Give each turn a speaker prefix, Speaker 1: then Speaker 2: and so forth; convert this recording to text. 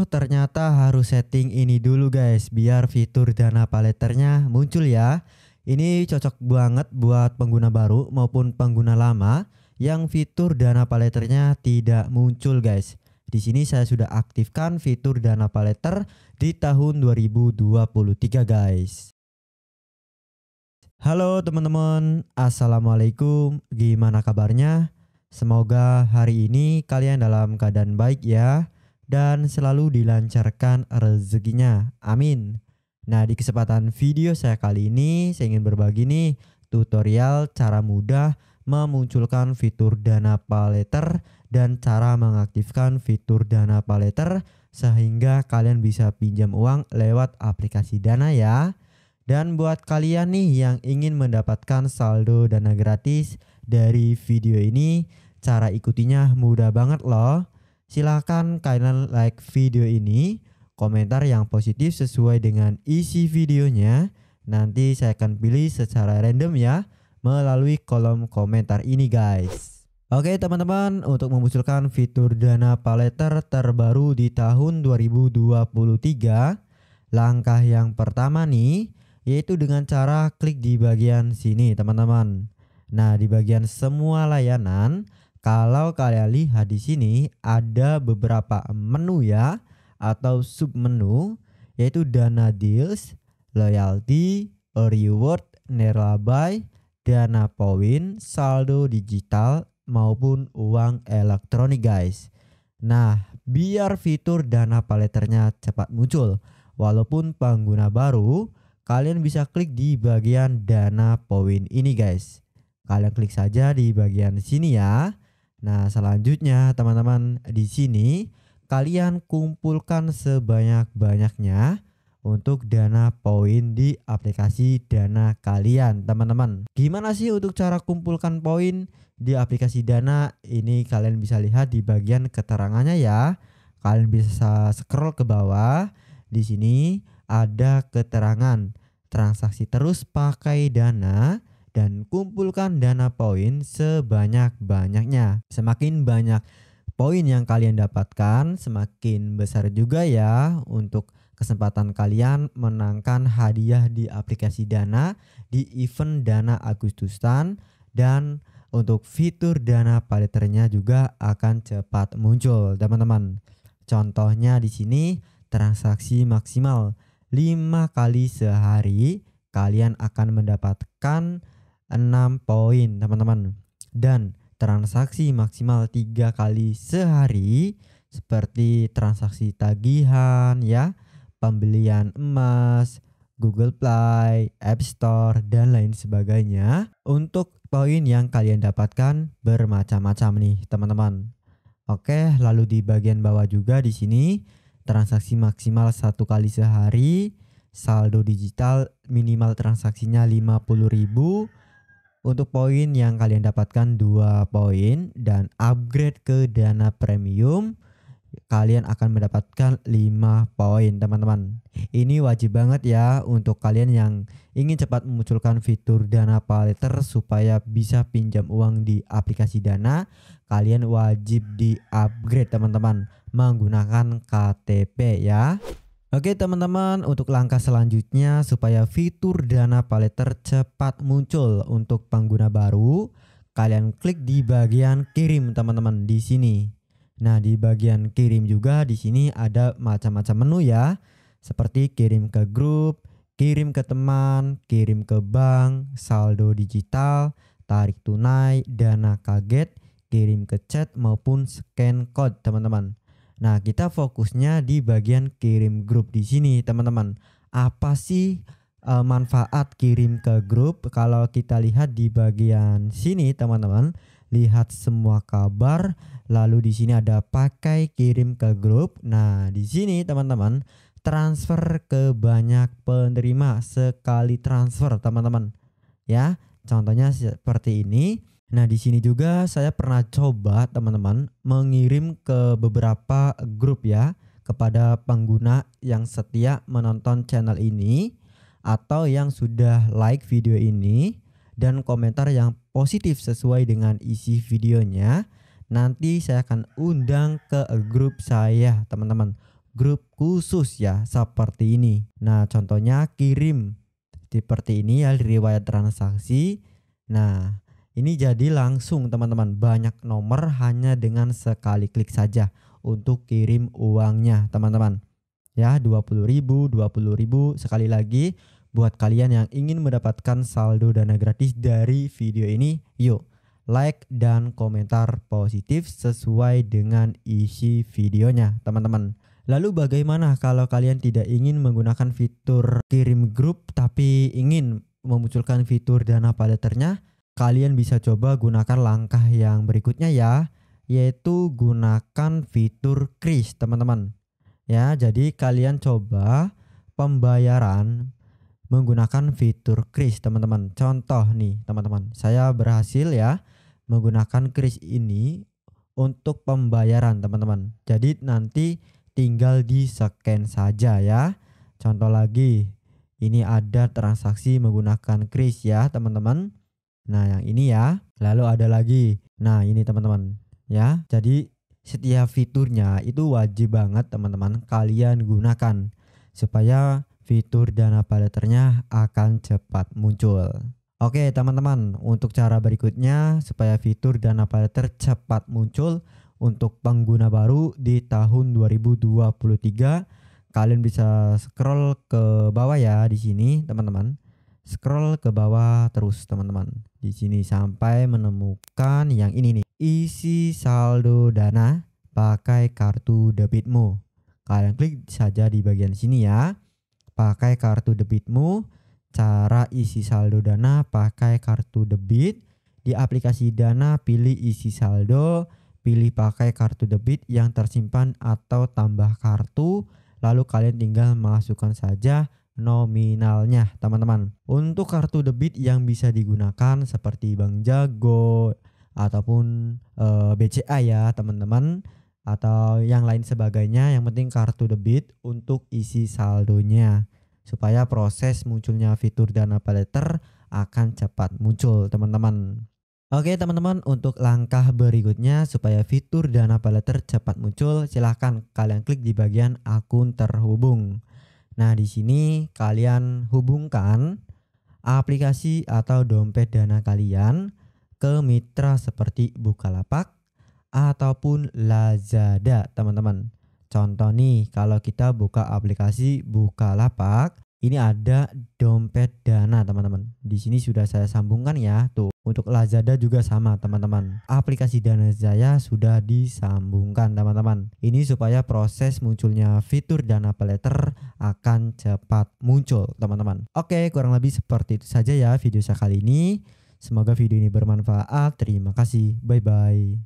Speaker 1: Oh ternyata harus setting ini dulu guys biar fitur dana paleternya muncul ya. Ini cocok banget buat pengguna baru maupun pengguna lama yang fitur dana paleternya tidak muncul guys. Di sini saya sudah aktifkan fitur dana paletter di tahun 2023 guys. Halo teman-teman, Assalamualaikum, gimana kabarnya? Semoga hari ini kalian dalam keadaan baik ya dan selalu dilancarkan rezekinya. Amin. Nah, di kesempatan video saya kali ini saya ingin berbagi nih tutorial cara mudah memunculkan fitur dana paleter dan cara mengaktifkan fitur dana paleter sehingga kalian bisa pinjam uang lewat aplikasi dana ya. Dan buat kalian nih yang ingin mendapatkan saldo dana gratis dari video ini, cara ikutinya mudah banget loh. Silahkan kalian like video ini, komentar yang positif sesuai dengan isi videonya. Nanti saya akan pilih secara random ya melalui kolom komentar ini guys. Oke teman-teman, untuk memunculkan fitur dana paleter terbaru di tahun 2023, langkah yang pertama nih, yaitu dengan cara klik di bagian sini teman-teman. Nah, di bagian semua layanan, kalau kalian lihat di sini ada beberapa menu ya atau sub menu yaitu dana deals, loyalty, reward, nerabai, dana poin, saldo digital maupun uang elektronik guys. Nah, biar fitur dana paleternya cepat muncul walaupun pengguna baru, kalian bisa klik di bagian dana poin ini guys. Kalian klik saja di bagian sini ya. Nah, selanjutnya teman-teman di sini kalian kumpulkan sebanyak-banyaknya untuk dana poin di aplikasi Dana kalian, teman-teman. Gimana sih untuk cara kumpulkan poin di aplikasi Dana? Ini kalian bisa lihat di bagian keterangannya ya. Kalian bisa scroll ke bawah. Di sini ada keterangan transaksi terus pakai Dana dan kumpulkan dana poin sebanyak-banyaknya. Semakin banyak poin yang kalian dapatkan, semakin besar juga ya untuk kesempatan kalian menangkan hadiah di aplikasi Dana di event Dana Agustusan dan untuk fitur Dana Paleternya juga akan cepat muncul, teman-teman. Contohnya di sini transaksi maksimal 5 kali sehari kalian akan mendapatkan 6 poin teman-teman. Dan transaksi maksimal tiga kali sehari seperti transaksi tagihan ya, pembelian emas, Google Play, App Store, dan lain sebagainya. Untuk poin yang kalian dapatkan bermacam-macam nih, teman-teman. Oke, lalu di bagian bawah juga di sini transaksi maksimal satu kali sehari, saldo digital minimal transaksinya 50.000 untuk poin yang kalian dapatkan dua poin dan upgrade ke dana premium kalian akan mendapatkan 5 poin teman-teman. Ini wajib banget ya untuk kalian yang ingin cepat memunculkan fitur Dana Paleter supaya bisa pinjam uang di aplikasi Dana, kalian wajib di-upgrade teman-teman menggunakan KTP ya. Oke teman-teman, untuk langkah selanjutnya supaya fitur dana palet tercepat muncul untuk pengguna baru, kalian klik di bagian kirim teman-teman di sini. Nah, di bagian kirim juga di sini ada macam-macam menu ya, seperti kirim ke grup, kirim ke teman, kirim ke bank, saldo digital, tarik tunai, dana kaget, kirim ke chat maupun scan code teman-teman. Nah, kita fokusnya di bagian kirim grup di sini, teman-teman. Apa sih e, manfaat kirim ke grup? Kalau kita lihat di bagian sini, teman-teman, lihat semua kabar, lalu di sini ada pakai kirim ke grup. Nah, di sini teman-teman transfer ke banyak penerima sekali transfer, teman-teman. Ya, contohnya seperti ini. Nah, di sini juga saya pernah coba teman-teman mengirim ke beberapa grup ya kepada pengguna yang setia menonton channel ini atau yang sudah like video ini dan komentar yang positif sesuai dengan isi videonya. Nanti saya akan undang ke grup saya, teman-teman. Grup khusus ya, seperti ini. Nah, contohnya kirim seperti ini ya riwayat transaksi. Nah, ini jadi langsung teman-teman banyak nomor hanya dengan sekali klik saja untuk kirim uangnya teman-teman. Ya ribu 20 ribu sekali lagi buat kalian yang ingin mendapatkan saldo dana gratis dari video ini, yuk like dan komentar positif sesuai dengan isi videonya teman-teman. Lalu bagaimana kalau kalian tidak ingin menggunakan fitur kirim grup tapi ingin memunculkan fitur dana ternyata kalian bisa coba gunakan langkah yang berikutnya ya, yaitu gunakan fitur kris, teman-teman. Ya, jadi kalian coba pembayaran menggunakan fitur kris, teman-teman. Contoh nih, teman-teman. Saya berhasil ya menggunakan kris ini untuk pembayaran, teman-teman. Jadi nanti tinggal di scan saja ya. Contoh lagi, ini ada transaksi menggunakan kris ya, teman-teman. Nah, yang ini ya. Lalu ada lagi. Nah, ini teman-teman ya. Jadi setiap fiturnya itu wajib banget teman-teman kalian gunakan supaya fitur dana paleternya akan cepat muncul. Oke teman-teman, untuk cara berikutnya supaya fitur dana paleter cepat muncul untuk pengguna baru di tahun 2023, kalian bisa scroll ke bawah ya di sini teman-teman. Scroll ke bawah terus teman-teman. Di sini sampai menemukan yang ini nih. Isi saldo dana pakai kartu debitmu. Kalian klik saja di bagian sini ya. Pakai kartu debitmu, cara isi saldo dana pakai kartu debit. Di aplikasi Dana pilih isi saldo, pilih pakai kartu debit yang tersimpan atau tambah kartu, lalu kalian tinggal masukkan saja nominalnya teman-teman. Untuk kartu debit yang bisa digunakan seperti Bank Jago ataupun e, eh, BCA ya teman-teman atau yang lain sebagainya yang penting kartu debit untuk isi saldonya supaya proses munculnya fitur dana paleter akan cepat muncul teman-teman. Oke teman-teman untuk langkah berikutnya supaya fitur dana paleter cepat muncul silahkan kalian klik di bagian akun terhubung. Nah, di sini kalian hubungkan aplikasi atau dompet dana kalian ke mitra seperti Bukalapak ataupun Lazada, teman-teman. Contoh nih, kalau kita buka aplikasi Bukalapak, ini ada dompet dana teman-teman. Di sini sudah saya sambungkan ya. Tuh, untuk Lazada juga sama teman-teman. Aplikasi dana saya sudah disambungkan teman-teman. Ini supaya proses munculnya fitur dana peleter akan cepat muncul teman-teman. Oke, kurang lebih seperti itu saja ya video saya kali ini. Semoga video ini bermanfaat. Terima kasih. Bye-bye.